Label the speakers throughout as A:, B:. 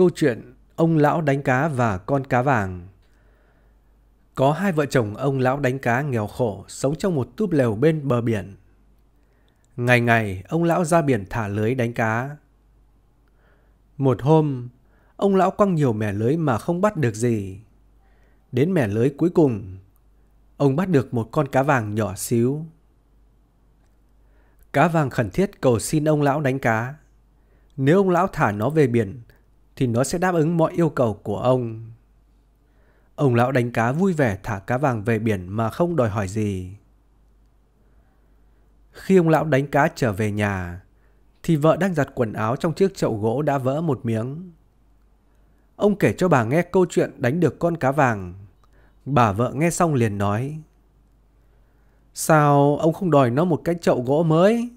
A: Câu chuyện ông lão đánh cá và con cá vàng Có hai vợ chồng ông lão đánh cá nghèo khổ sống trong một túp lều bên bờ biển. Ngày ngày, ông lão ra biển thả lưới đánh cá. Một hôm, ông lão quăng nhiều mẻ lưới mà không bắt được gì. Đến mẻ lưới cuối cùng, ông bắt được một con cá vàng nhỏ xíu. Cá vàng khẩn thiết cầu xin ông lão đánh cá. Nếu ông lão thả nó về biển, thì nó sẽ đáp ứng mọi yêu cầu của ông. Ông lão đánh cá vui vẻ thả cá vàng về biển mà không đòi hỏi gì. Khi ông lão đánh cá trở về nhà, thì vợ đang giặt quần áo trong chiếc chậu gỗ đã vỡ một miếng. Ông kể cho bà nghe câu chuyện đánh được con cá vàng. Bà vợ nghe xong liền nói. Sao ông không đòi nó một cái chậu gỗ mới?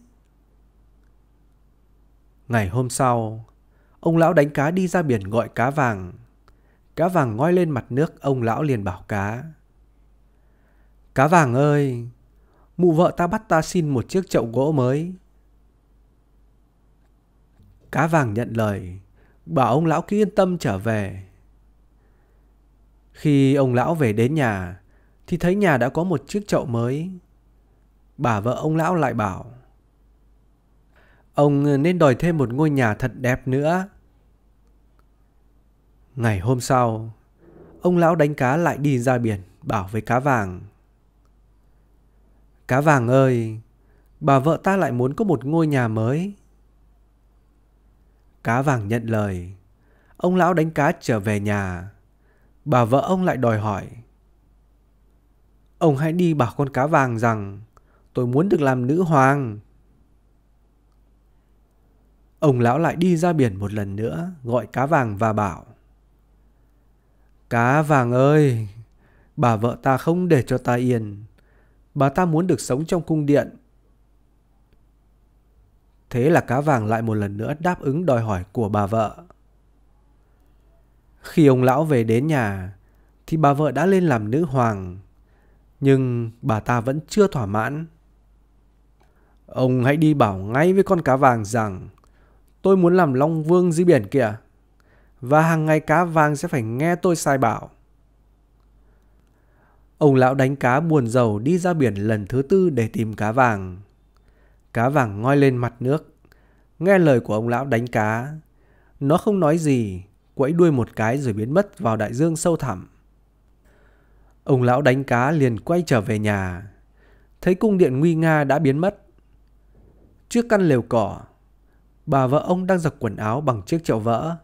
A: Ngày hôm sau, Ông lão đánh cá đi ra biển gọi cá vàng. Cá vàng ngoi lên mặt nước, ông lão liền bảo cá. Cá vàng ơi, mụ vợ ta bắt ta xin một chiếc chậu gỗ mới. Cá vàng nhận lời, bảo ông lão cứ yên tâm trở về. Khi ông lão về đến nhà, thì thấy nhà đã có một chiếc chậu mới. Bà vợ ông lão lại bảo, Ông nên đòi thêm một ngôi nhà thật đẹp nữa. Ngày hôm sau, ông lão đánh cá lại đi ra biển bảo với cá vàng. Cá vàng ơi, bà vợ ta lại muốn có một ngôi nhà mới. Cá vàng nhận lời. Ông lão đánh cá trở về nhà. Bà vợ ông lại đòi hỏi. Ông hãy đi bảo con cá vàng rằng tôi muốn được làm nữ hoàng ông lão lại đi ra biển một lần nữa gọi cá vàng và bảo cá vàng ơi bà vợ ta không để cho ta yên bà ta muốn được sống trong cung điện thế là cá vàng lại một lần nữa đáp ứng đòi hỏi của bà vợ khi ông lão về đến nhà thì bà vợ đã lên làm nữ hoàng nhưng bà ta vẫn chưa thỏa mãn ông hãy đi bảo ngay với con cá vàng rằng Tôi muốn làm Long Vương di biển kìa. Và hàng ngày cá vàng sẽ phải nghe tôi sai bảo. Ông lão đánh cá buồn rầu đi ra biển lần thứ tư để tìm cá vàng. Cá vàng ngoi lên mặt nước. Nghe lời của ông lão đánh cá. Nó không nói gì, quẫy đuôi một cái rồi biến mất vào đại dương sâu thẳm. Ông lão đánh cá liền quay trở về nhà. Thấy cung điện nguy nga đã biến mất. Trước căn lều cỏ, Bà vợ ông đang giặt quần áo bằng chiếc chậu vỡ